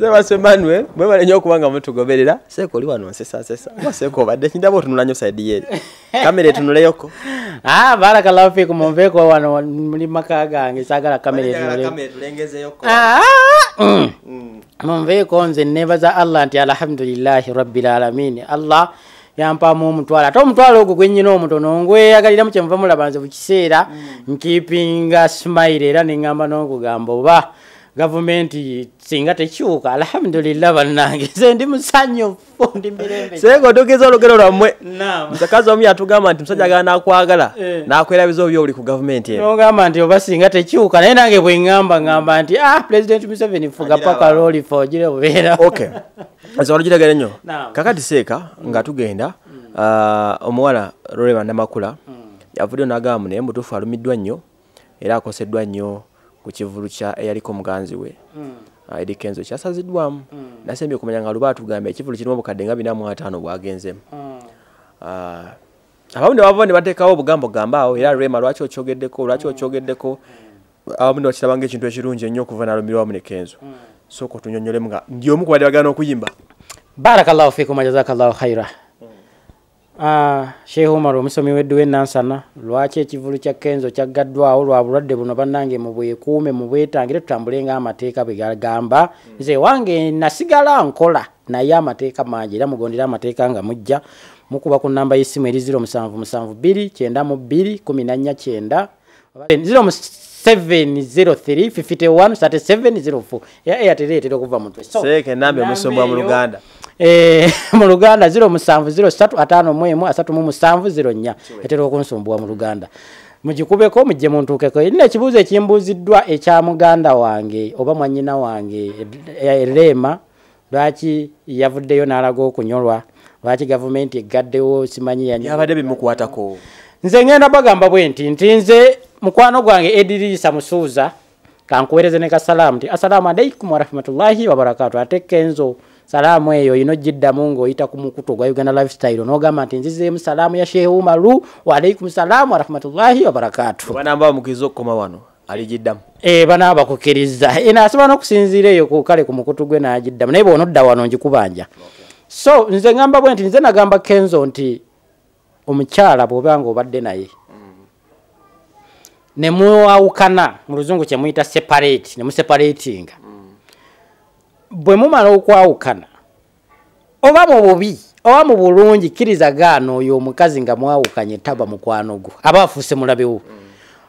sebasemanwe mwebalenya okubanga mutugoberera seeko oli wano nsesasesa seeko obadde kindaba otunulanyo saidi yeri kamera etunuleyoko ah, barakalah fiku munveeko wano muli maka gange sagala kamera ah, mm. mm. munveeko nze nebaza allah nti alhamdulilahi rabilalamini allah yampamu omutwalo ate omutwalo ogwo gwenyina omutono ngweyagaliramu kyemuva mulabanze bukiseera mm. nkipinga smaire era neŋamba nokugamba oba gavumenti singa tekyuka alhamdulillah bannange ze ndi musanyufu ndi mirembe sego togeza olugero lwammwe musakazi omu yatugamba nti musajja agala eh. nakwagala eh. nakwerabiza obyo oli ku gavumenti nogamba nti oba singa tekyuka naye nange bwengamba ngamba nti a ah, president museveni fuga paka lolifo ogira obubeera esoola gitegere nyo kakati seeka nga tugenda hmm. uh, omuwala lolebandamakula hmm. yavuddeo nagamba naye mutuufu alumiddwa nnyo era akoseddwa nnyo ku kivulu kya eyaliko muganzi we hmm. ah, eddik enzo kyasaziddwamu hmm. nasembye okumanya nga luba atugamba ekivulu kirimu obukadde nga bina mu ataano bwagenzemu hmm. ah, abamu ne bava ne bateekawo obugambo gambaawo era rema lwaki okyogeddeko lwaki okyogeddeko abamu ne bakiraba ngaekintu ekirungi ennyo okuva nalumirwamu ne kenzo sooka otunyonnyolemu nga ndi omu kubadde bagana okuyimba barakallahu fikum wajazakallahu khaira Uh, Sheikh Omar omusomi weddu w'ennansana lwaki ekivulu kya kenzo kyaggaddwawo lwa bulwadde buno bannange mu bwekuume mu bwetange era tutambulenga amateeka bwe gagamba hmm. nze wange nasigala nkola naye amateeka mangi era mugondere amateeka nga mujja mukuba ku namba y'essimu eri 07 03 51 37 04 eyateretera okuva mu seeke nambe omusomi wa mu luganda Eh, mu luganda 07035347 etera okunsumbuwa mu luganda mugikubeko mujje muntuukeko erina ekibuuzo ekimbuuziddwa ekya muganda wange oba mwannyina wange erema eh, eh, lwaki yavuddeyo n'alaga okunyolwa lwaki gavumenti eggaddewo simanyiyabadde bimukwatako nze ngenda bagamba bwe nti nti nze mukwano gwange edirisa musuuza kankuweereze ne kasalaamu nti assalaamu aleikum warahmatullahi wabarakatu ate kenzo salaamu eyo olina ogiddamu ng'oyita ku mukutu ogwa uganda lifestyle n'ogamba nti nzizeemu salaamu ya sheehu umaru waalaikum salaamu warahmatullahi wabarakatuwano aligiddamu eh, banaabakukiriza eh, nasoba n'okusinziira eyo kukale ku mukutu gwe naagiddamu naye bwonodda wano ngikubanja so nze ngamba bwe nti nze nagamba kenzo nti omukyala bwoba nga obadde naye nemuwawukana mu luzungu kyemuyita separate nemuseparatinga bwe mumala okwawukana oba mu bubi oba mu bulungi kirizagaana oyo omukazi nga mwawukanye taba mukwano gwo aba afuuse mulabewo mm.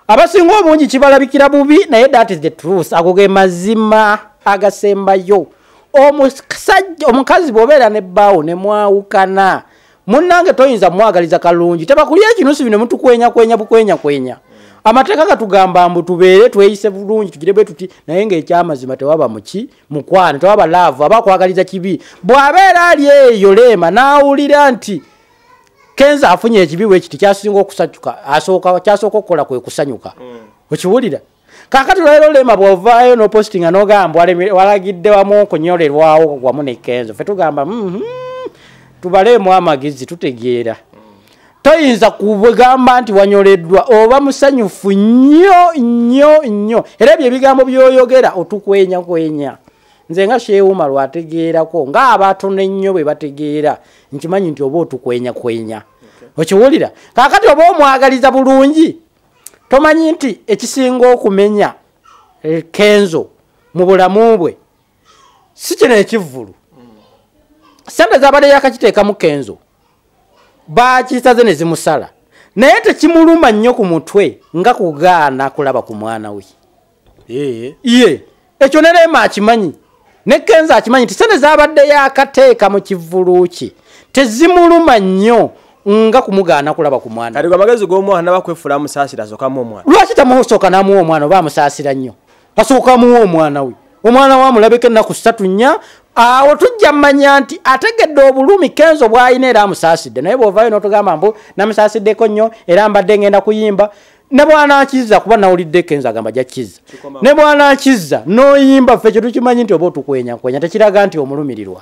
abasinga obungi kibalabikira bubi naye that is the truth ago ge mazima agasembayo omusajja omukazi bwobeera ne bawo ne mwawukana munnange toyinza mwagaliza kalungi tebakulya ekinusi bino mutukwenyakwenya bukwenyakwenya amateeka gatugamba mbu tubeere tweyise bulungi tugire bwe tuti naye ngaekyamazima tewaba muki mukwano tewaba laavu aba akwagaliza kibi bw'abeera ali eyo leema n'awulira nti kenza afunye ekibi bwe kiti kyasinga okusanyuka asooka kyasooka okukola kwe kusanyuka hmm. okiwulira kakati lwaero lema bwovayo nopositinga nogamba walagidde wamu okunyolerwawo wamu ne kenza fe tugamba mhm, tubalemu amagezi tutegeera toyinza kugamba nti wanyoleddwa oba musanyufu nnyo nnyo nnyo era ebyo ebigambo byoyogera otukwenya kwenya nze nga sheewuma lwategeerako ngaabatona ennyo bwe bategeera nkimanyi nti oba otukwenya kwenya okiwulira kakati oba omwagaliza bulungi tomanyi nti ekisinga okumenya eh, kenzo mu bulamu bwe si kino ekivvulu sente zabadde yakakiteekamu kenzo bakisaze nezimusala naye tekimuluma nnyo ku mutwe nga kugaana kulaba ku mwana we ye ekyo nerema akimanyi ne kenza akimanyi ti sene zabadde yakateeka mu kivulu kye tezimuluma nnyo nga kumugaana kulaba ku mwana kati gwamagezi g'omwana bakwefula musaasira sokamu omwana lwaki tamusooka namuwa omwana oba amusaasira nnyo basooka muwa omwana we omwana wamulabeka ennaku ssatu nnya awo tujja mmanya nti ategedde obulumi kenzo bwalina era amusaasidde naye bwovayo notugamba mbu namusaasiddeko nnyo era mbadde ngenda kuyimba ne bwanakizza kuba nawulidde kenzo agamba jakizza ne bwanakizza noyimba ffe kyetukimanyi nti oba otukwenyakwenya tekiraga nti omulumirirwa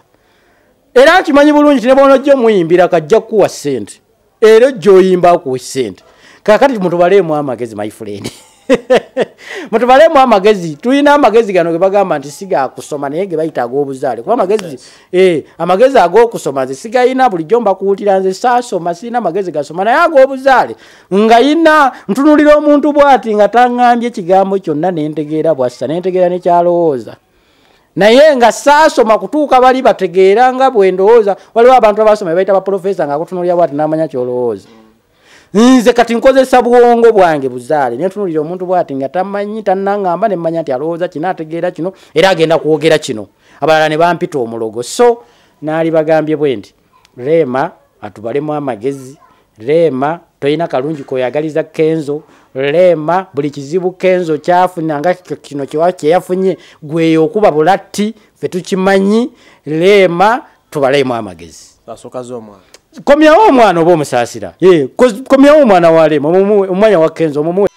era nkimanyi bulungi tinebona ojja omuyimbira kajja kukuwa sente era ojja oyimba akuwa sente kakati mutubaleemu amagezi my friend mutubalemu amagezi tulina amagezi gano gebagamba nti sigakusoma naye gebayita ag'obuzaale kuba amagezi eh, amagezi ag'okusoma nze sigayina bulijjo mbakuwutira nze saasoma sirina amagezi gasoma naye ag'obuzaale nga yina ntunulira omuntu bwati nga taŋŋambye ekigambo kyonna nentegeera bwassa nentegeera nekyalowooza naye nga saasoma kutuuka bali bategeera nga bwe ndowooza waliwo abantu abasoma bayita baprofesa ngaakutunulira bwati namanya kyolowooza nze kati nkozesa buwongo bwange buzaale netunulira omuntu bwati nga tamanyi tanaamba nemanya nti alowooza kino ategeera kino era agenda kwogera kino abalala nebampita omulogo so naali bagambye bwe nti leema atubalemu amagezi leema tolina kalungi kweyagaliza kenzo leema buli kizibu kenzo kyafuna nga kino kyeyafunye gweyo okuba bulatti fe tukimanyi leema tubalemu amagezi komyawo omwana oba omusaasira komyawo omwana mumwe umanya wakenzo mumwe